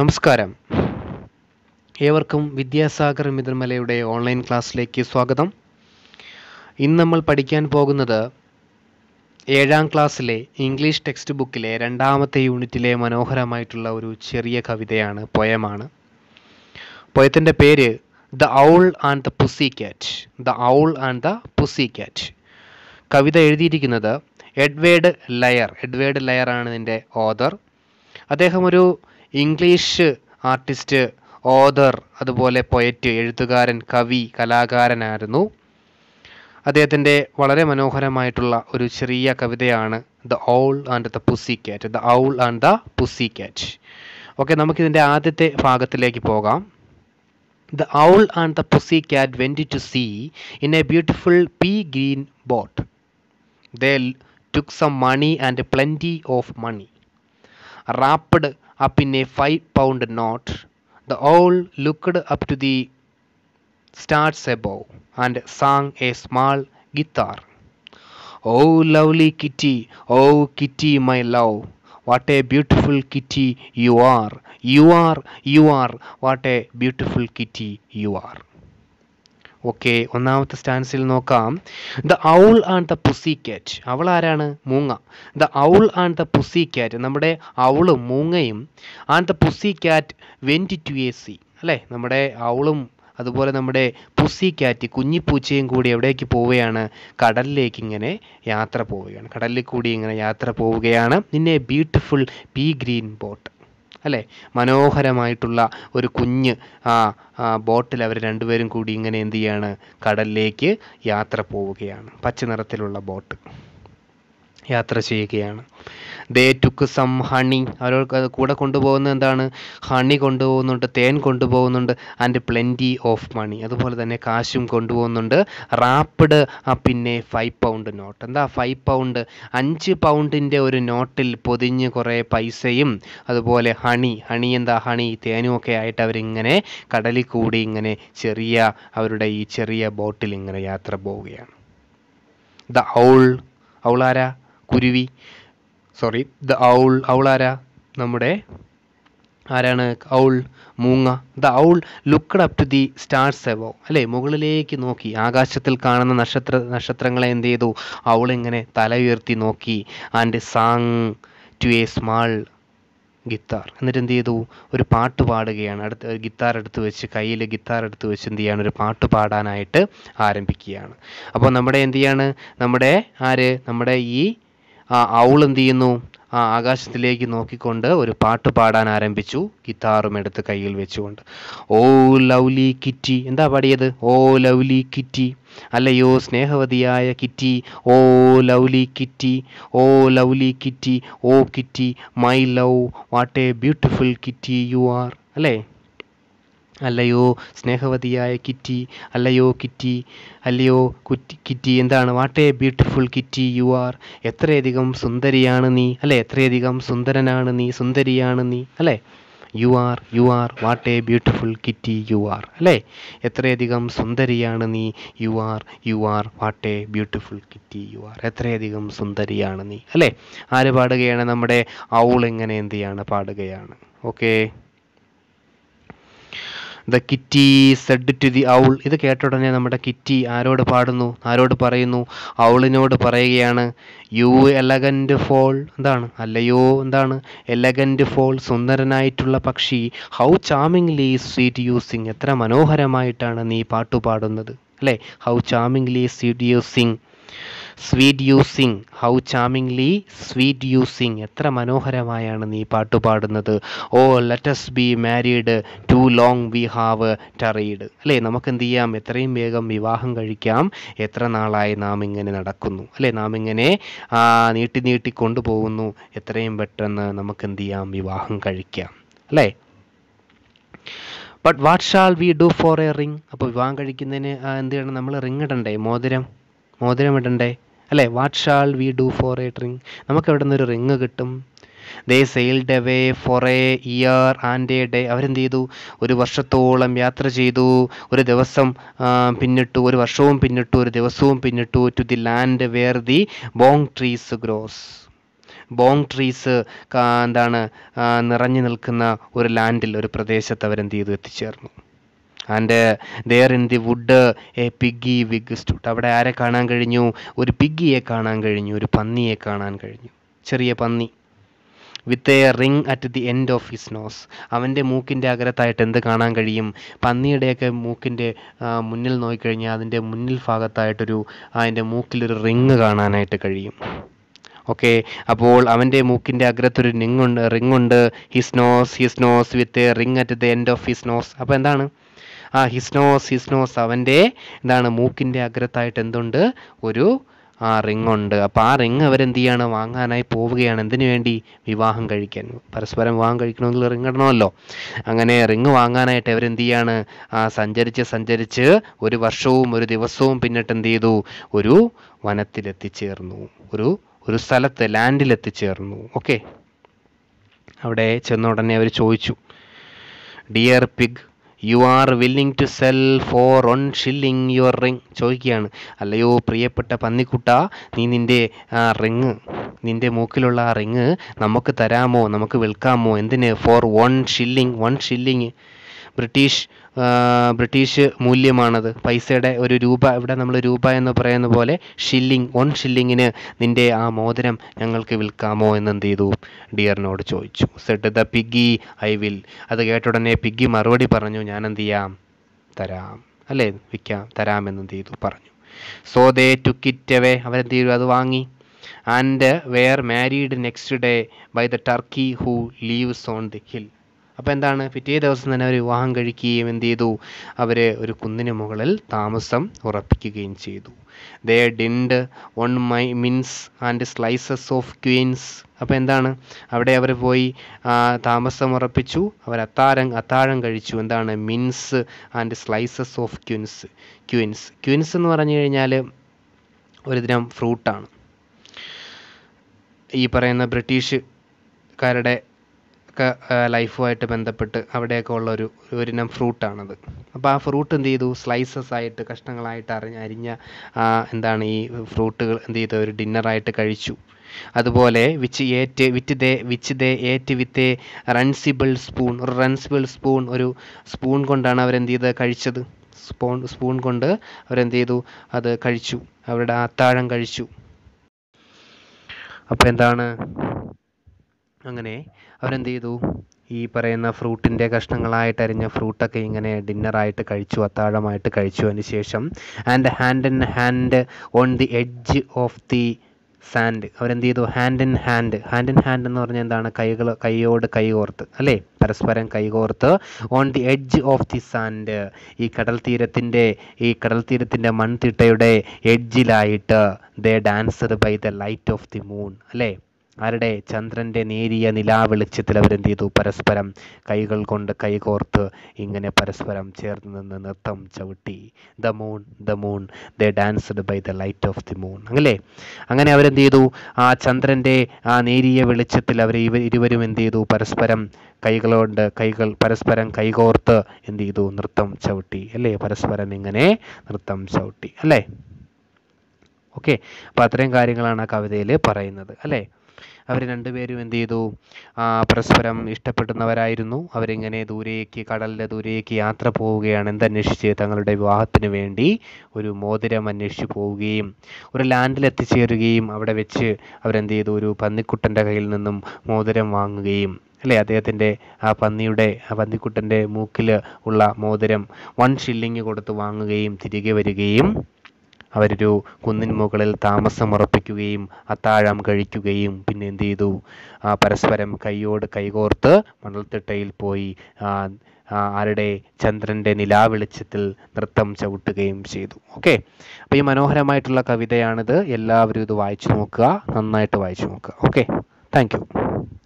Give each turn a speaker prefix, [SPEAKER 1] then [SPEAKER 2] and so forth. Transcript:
[SPEAKER 1] നമസ്കാരം ഏവർക്കും വിദ്യാസാഗർ മിതിർമലയുടെ ഓൺലൈൻ ക്ലാസ്സിലേക്ക് സ്വാഗതം ഇന്ന് നമ്മൾ പഠിക്കാൻ പോകുന്നത് ഏഴാം ക്ലാസ്സിലെ ഇംഗ്ലീഷ് ടെക്സ്റ്റ് ബുക്കിലെ രണ്ടാമത്തെ യൂണിറ്റിലെ മനോഹരമായിട്ടുള്ള ഒരു ചെറിയ കവിതയാണ് പോയമാണ് പൊയത്തിൻ്റെ പേര് the owl and the pussy cat the owl and the pussy cat കവിത എഴുതിയിരിക്കുന്നത് എഡ്വേർഡ് ലയർ എഡ്വേർഡ് ലയർ ആണ് ഇതിൻ്റെ ഓദർ അദ്ദേഹം ഒരു ഇംഗ്ലീഷ് ആർട്ടിസ്റ്റ് ഓദർ അതുപോലെ പൊയറ്റ് എഴുത്തുകാരൻ കവി കലാകാരനായിരുന്നു അദ്ദേഹത്തിൻ്റെ വളരെ മനോഹരമായിട്ടുള്ള ഒരു ചെറിയ കവിതയാണ് the owl and the pussy cat the owl and the pussy cat okay നമുക്കിതിൻ്റെ ആദ്യത്തെ ഭാഗത്തിലേക്ക് പോകാം the owl and the pussy cat went to sea in a beautiful pea green boat they took some money and plenty of money wrapped up in a five pound knot. The owl looked up to the stars above and sang a small guitar. Oh, lovely kitty, oh, kitty, my love, what a beautiful kitty you are, you are, you are, what a beautiful kitty you are. Okay ഒന്നാമത്തെ സ്റ്റാൻസിൽ നോക്കാം the owl and the pussy cat അവൾ ആരാണ് മൂങ്ങ the owl and the pussy cat നമ്മുടെ ഔളും മൂങ്ങയും and the pussy cat went to a sea അല്ലേ നമ്മുടെ ഔളും അതുപോലെ നമ്മുടെ പുസി കാറ്റ് കുഞ്ഞിപ്പൂച്ചയും കൂടി എവിടേക്ക് പോവുകയാണ് കടലിലേക്ക് ഇങ്ങനെ യാത്ര പോവുകയാണ് കടലിൽ കൂടി ഇങ്ങനെ യാത്ര പോവുകയാണ് നിന്നെ ബ്യൂട്ടിഫുൾ പീ ഗ്രീൻ ബോട്ട് അല്ലേ മനോഹരമായിട്ടുള്ള ഒരു കുഞ്ഞ് ആ ബോട്ടിൽ അവർ രണ്ടുപേരും കൂടി ഇങ്ങനെ എന്ത് ചെയ്യാണ് കടലിലേക്ക് യാത്ര പോവുകയാണ് പച്ച നിറത്തിലുള്ള ബോട്ട് യാത്ര ചെയ്യുകയാണ് ദേ ടുക്ക് സം ഹണി അവർക്ക് കൂടെ കൊണ്ടുപോകുന്ന എന്താണ് ഹണി കൊണ്ടുപോകുന്നുണ്ട് തേൻ കൊണ്ടുപോകുന്നുണ്ട് ആൻഡ് പ്ലെൻറ്റി ഓഫ് മണി അതുപോലെ തന്നെ കാശും കൊണ്ടുപോകുന്നുണ്ട് റാപ്പിഡ് പിന്നെ ഫൈവ് പൗണ്ട് നോട്ട് എന്താ ഫൈവ് പൗണ്ട് അഞ്ച് പൗണ്ടിൻ്റെ ഒരു നോട്ടിൽ പൊതിഞ്ഞ് കുറേ പൈസയും അതുപോലെ ഹണി ഹണി എന്താ ഹണി തേനും ഒക്കെ ആയിട്ട് അവരിങ്ങനെ കടലിൽ കൂടി ഇങ്ങനെ ചെറിയ അവരുടെ ഈ ചെറിയ ബോട്ടിൽ ഇങ്ങനെ യാത്ര പോവുകയാണ് ദ ഔൾ ഔളാരാ കുരുവി സോറി ദ ഔൾ ഔൾ ആരാ നമ്മുടെ ആരാണ് ഔൾ മൂങ്ങ the owl looked up to the stars above അല്ലേ മുകളിലേക്ക് നോക്കി ആകാശത്തിൽ കാണുന്ന നക്ഷത്ര നക്ഷത്രങ്ങളെ എന്ത് ചെയ്തു ഔൾ ഇങ്ങനെ തല ഉയർത്തി നോക്കി and sang to a small guitar എന്നിട്ട് എന്ത് ചെയ്തു ഒരു പാട്ട് പാടുകയാണ് അടുത്ത് ഗിത്താർ എടുത്ത് വെച്ച് കയ്യിൽ ഗിത്താർ എടുത്ത് വെച്ച് എന്ത് ചെയ്യാണ് ഒരു പാട്ട് പാടാനായിട്ട് ആരംഭിക്കുകയാണ് അപ്പോൾ നമ്മുടെ എന്ത് ചെയ്യാണ് നമ്മുടെ ആര് നമ്മുടെ ഈ ആ അവൾ എന്ത് ചെയ്യുന്നു ആ ആകാശത്തിലേക്ക് നോക്കിക്കൊണ്ട് ഒരു പാട്ട് പാടാൻ ആരംഭിച്ചു ഗിത്താറും എടുത്ത് കയ്യിൽ വെച്ചുകൊണ്ട് ഓ ലവ്ലി കിറ്റി എന്താ പാടിയത് ഓ ലവ്ലി കിറ്റി അല്ലയോ സ്നേഹവതിയായ kitty oh lovely kitty oh lovely kitty oh kitty my love what a beautiful kitty you are അല്ലേ അല്ലയോ സ്നേഹവതിയായ കിറ്റി അല്ലയോ കിറ്റി അല്ലയോ കുറ്റി കിറ്റി എന്താണ് what a beautiful kitty you are എത്രയധികം സുന്ദരിയാണ് നീ അല്ലേ എത്രയധികം സുന്ദരനാണ് നീ സുന്ദരിയാണ് നീ അല്ലേ you are you are what a beautiful kitty you are അല്ലേ എത്രയധികം സുന്ദരിയാണ് നീ you are you are what a beautiful kitty you are എത്രയധികം സുന്ദരിയാണ് നീ അല്ലേ ആര് പാടുകയാണ് നമ്മുടെ ഔൾ എങ്ങനെ എന്തിയാണ് പാടുകയാണ് okay the kitty said to the owl ഇത് കേട്ട ഉടനെ നമ്മുടെ കിറ്റി ആരോട് പാടുന്നു ആരോട് പറയുന്നു ഔളിനോട് പറയുകയാണ് യു എലഗൻറ്റ് ഫോൾ എന്താണ് അല്ലയോ എന്താണ് എലഗൻറ്റ് ഫോൾ സുന്ദരനായിട്ടുള്ള പക്ഷി ഹൗ ചാമിംഗ്ലി സ്വീറ്റ് യൂസിങ് എത്ര മനോഹരമായിട്ടാണ് നീ പാട്ടു പാടുന്നത് അല്ലേ how charmingly sweet you sing sweet you sing how charmingly sweet you sing എത്ര മനോഹരമായാണ് നീ പാട്ട് പാടുന്നത് oh let's be married too long we have tarried അല്ലേ നമുക്ക് എന്ത് ചെയ്യാം എത്രയും വേഗം വിവാഹം കഴിക്കാം എത്ര നാളായി നാം ഇങ്ങനെ നടക്കുന്നു അല്ലേ നാം ഇങ്ങനെ നീട്ടി നീട്ടി കൊണ്ടുപോകുന്നു എത്രയും പെട്ടെന്ന് നമുക്ക് എന്ത് ചെയ്യാം വിവാഹം കഴിക്കാം അല്ലേ but what shall we do for a ring അപ്പോൾ വിവാഹം കഴിക്കുന്നതിന് എന്ത് ചെയ്യണം നമ്മൾ റിങ് ഇടണ്ടേ മോതിരം മോതിരം ഇടണ്ടേ അല്ലേ what shall we do for a drink നമുക്ക് എവിടെ നിന്നൊരു റിങ് കിട്ടും they sailed away for a year and a day അവരെന്ത് ചെയ്തു ഒരു വർഷത്തോളം യാത്ര ചെയ്തു ഒരു ദിവസം പിന്നിട്ടു ഒരു വർഷവും പിന്നിട്ടു ഒരു ദിവസവും പിന്നിട്ടു to the land where the bong trees grows bong trees എന്താണ് നിറഞ്ഞു നിൽക്കുന്ന ഒരു ലാൻഡിൽ ഒരു പ്രദേശത്ത് അവരെന്ത് ചെയ്തു എത്തിച്ചേർന്നു and there in the wood a piggy wig stood അവിടെ ആരെ കാണാൻ കഴിഞ്ഞു ഒരു പിഗ്ഗിയെ കാണാൻ കഴിഞ്ഞു ഒരു പന്നിയെ കാണാൻ കഴിഞ്ഞു ചെറിയ പന്നി with a ring at the end of his nose അവൻ്റെ മൂക്കിൻ്റെ അകലത്തായിട്ട് എന്ത് കാണാൻ കഴിയും പന്നിയുടെയൊക്കെ മൂക്കിൻ്റെ മുന്നിൽ നോക്കിക്കഴിഞ്ഞാൽ അതിൻ്റെ മുന്നിൽ ഭാഗത്തായിട്ടൊരു അതിൻ്റെ മൂക്കിലൊരു റിങ് കാണാനായിട്ട് കഴിയും ഓക്കെ അപ്പോൾ അവൻ്റെ മൂക്കിൻ്റെ അഗ്രത്തൊരു നിങ്ങുണ്ട് റിങ്ങുണ്ട് his nose his nose with a ring at the end of his nose അപ്പോൾ എന്താണ് ആ ഹിസ്നോസ് ഹിസ്നോസ് അവൻ്റെ എന്താണ് മൂക്കിൻ്റെ അഗ്രത്തായിട്ട് എന്തുണ്ട് ഒരു ആ റിങ് ഉണ്ട് അപ്പോൾ ആ റിങ് അവരെന്ത് ചെയ്യാണ് വാങ്ങാനായി പോവുകയാണ് എന്തിനു വേണ്ടി വിവാഹം കഴിക്കാൻ പരസ്പരം വിവാഹം കഴിക്കണമെങ്കിൽ റിങ് ഇടണമല്ലോ അങ്ങനെ റിങ് വാങ്ങാനായിട്ട് അവരെന്ത് ചെയ്യാണ് ആ സഞ്ചരിച്ച് സഞ്ചരിച്ച് ഒരു വർഷവും ഒരു ദിവസവും പിന്നിട്ട് എന്ത് ചെയ്തു ഒരു വനത്തിലെത്തിച്ചേർന്നു ഒരു ഒരു സ്ഥലത്ത് ലാൻഡിലെത്തിച്ചേർന്നു ഓക്കെ അവിടെ ചെന്ന ഉടനെ അവർ ചോദിച്ചു dear pig you are willing to sell for one shilling your ring ചോദിക്കുകയാണ് അല്ലയോ പ്രിയപ്പെട്ട പന്നിക്കുട്ട നീ നിൻ്റെ ആ റിങ് നിൻ്റെ മൂക്കിലുള്ള ആ റിങ് നമുക്ക് തരാമോ നമുക്ക് വിൽക്കാമോ എന്തിന് for one shilling one shilling British British മൂല്യമാണത് പൈസയുടെ ഒരു രൂപ ഇവിടെ നമ്മൾ രൂപ എന്ന് പറയുന്ന പോലെ ഷില്ലിംഗ് വൺ ഷില്ലിങ്ങിന് നിൻ്റെ ആ മോതിരം ഞങ്ങൾക്ക് വിൽക്കാമോ എന്ന് എന്ത് ചെയ്തു ഡിയറിനോട് ചോദിച്ചു said the piggy I will അത് കേട്ട ഉടനെ പിഗ്ഗി മറുപടി പറഞ്ഞു ഞാൻ എന്ത് ചെയ്യാം തരാം അല്ലേ വിൽക്കാം തരാമെന്ന് എന്ത് ചെയ്തു പറഞ്ഞു സോ ദേ ടുക്കിറ്റവേ അവരെന്ത് ചെയ്തു അത് വാങ്ങി and were married next day by the turkey who lives on the hill അപ്പോൾ എന്താണ് പിറ്റേ ദിവസം തന്നെ അവർ വിവാഹം കഴിക്കുകയും എന്ത് ചെയ്തു അവർ ഒരു കുന്നിന് മുകളിൽ താമസം ഉറപ്പിക്കുകയും ചെയ്തു they dined on my mince and slices of quince അപ്പോൾ എന്താണ് അവിടെ അവർ പോയി താമസം ഉറപ്പിച്ചു അവർ അത്താഴം അത്താഴം കഴിച്ചു എന്താണ് mince and slices of quince quince quince എന്ന് പറഞ്ഞു കഴിഞ്ഞാൽ ഒരു ദിനം ഫ്രൂട്ടാണ് ഈ പറയുന്ന ബ്രിട്ടീഷുകാരുടെ ഒക്കെ ലൈഫുമായിട്ട് ബന്ധപ്പെട്ട് അവിടെയൊക്കെ ഉള്ളൊരു ഒരിനം ഫ്രൂട്ടാണത് അപ്പോൾ ആ ഫ്രൂട്ട് എന്ത് ചെയ്തു സ്ലൈസസ് ആയിട്ട് കഷ്ണങ്ങളായിട്ട് അരിഞ്ഞ അരിഞ്ഞ എന്താണ് ഈ ഫ്രൂട്ടുകൾ എന്ത് ചെയ്തു ഒരു ഡിന്നറായിട്ട് കഴിച്ചു അതുപോലെ വിച്ച് ഏറ്റ് വിറ്റ് ദേ which they ate with a runcible spoon ഒരു റൺസിബിൾ സ്പൂൺ ഒരു സ്പൂൺ കൊണ്ടാണ് അവരെന്ത് ചെയ്ത് കഴിച്ചത് സ്പൂൺ സ്പൂൺ കൊണ്ട് അവരെന്ത് ചെയ്തു അത് കഴിച്ചു അവരുടെ അത്താഴം കഴിച്ചു അപ്പോൾ എന്താണ് അങ്ങനെ അവരെന്ത് ചെയ്തു ഈ പറയുന്ന ഫ്രൂട്ടിൻ്റെ കഷ്ണങ്ങളായിട്ട് അരിഞ്ഞ ഫ്രൂട്ടൊക്കെ ഇങ്ങനെ ഡിന്നറായിട്ട് കഴിച്ചു അത്താഴമായിട്ട് കഴിച്ചു അതിന് ശേഷം and hand in hand on the edge of the sand അവരെന്ത് ചെയ്തു hand in hand hand in hand എന്ന് പറഞ്ഞാൽ എന്താണ് കൈകൾ കൈയോട് കൈകോർത്ത് അല്ലേ പരസ്പരം കൈകോർത്ത് on the edge of the sand ഈ കടൽ തീരത്തിൻ്റെ ഈ കടൽ തീരത്തിൻ്റെ മൺതിട്ടയുടെ എഡ്ജിലായിട്ട് they danced by the light of the moon അല്ലേ ആരുടെ ചന്ദ്രൻ്റെ നേരിയ വെളിച്ചത്തിൽ അവരെന്ത് ചെയ്തു പരസ്പരം കൈകൾ കൊണ്ട് കൈകോർത്ത് ഇങ്ങനെ പരസ്പരം ചേർന്ന് നിന്ന് നൃത്തം ചവിട്ടി the moon the moon the danced by the light of the moon അല്ലേ അങ്ങനെ അവരെന്ത് ചെയ്തു ആ ചന്ദ്രൻ്റെ ആ നേരിയ വെളിച്ചത്തിൽ അവർ ഇവ ഇരുവരും എന്ത് ചെയ്തു പരസ്പരം കൈകളോണ്ട് കൈകൾ പരസ്പരം കൈകോർത്ത് എന്ത് ചെയ്തു നൃത്തം ചവിട്ടി അല്ലേ പരസ്പരം ഇങ്ങനെ നൃത്തം ചവിട്ടി അല്ലേ ഓക്കെ അപ്പോൾ അത്രയും കാര്യങ്ങളാണ് ആ കവിതയിൽ പറയുന്നത് അല്ലേ അവർ രണ്ടുപേരും എന്ത് ചെയ്തു പരസ്പരം ഇഷ്ടപ്പെടുന്നവരായിരുന്നു അവരിങ്ങനെ ദൂരേക്ക് കടലിൻ്റെ ദൂരേക്ക് യാത്ര പോവുകയാണ് എന്തന്വേഷിച്ച് തങ്ങളുടെ വിവാഹത്തിന് വേണ്ടി ഒരു മോതിരം അന്വേഷിച്ച് പോവുകയും ഒരു ലാൻഡിൽ എത്തിച്ചേരുകയും അവിടെ വെച്ച് അവരെന്ത് ചെയ്തു ഒരു പന്നിക്കുട്ടൻ്റെ കയ്യിൽ നിന്നും മോതിരം വാങ്ങുകയും അല്ലേ അദ്ദേഹത്തിൻ്റെ ആ പന്നിയുടെ ആ പന്നിക്കുട്ടൻ്റെ മൂക്കിൽ ഉള്ള മോതിരം വൺ ഷില്ലിങ് കൊടുത്ത് വാങ്ങുകയും തിരികെ വരികയും അവരൊരു കുന്നിൻ മുകളിൽ താമസം ഉറപ്പിക്കുകയും അത്താഴം കഴിക്കുകയും പിന്നെ എന്ത് ചെയ്തു ആ പരസ്പരം കൈയോട് കൈകോർത്ത് മണൽത്തിട്ടയിൽ പോയി ആരുടെ ചന്ദ്രൻ്റെ നിലാവെളിച്ചത്തിൽ നൃത്തം ചവിട്ടുകയും ചെയ്തു ഓക്കെ അപ്പോൾ ഈ മനോഹരമായിട്ടുള്ള കവിതയാണിത് എല്ലാവരും ഇത് വായിച്ചു നോക്കുക നന്നായിട്ട് വായിച്ചു നോക്കുക ഓക്കെ താങ്ക്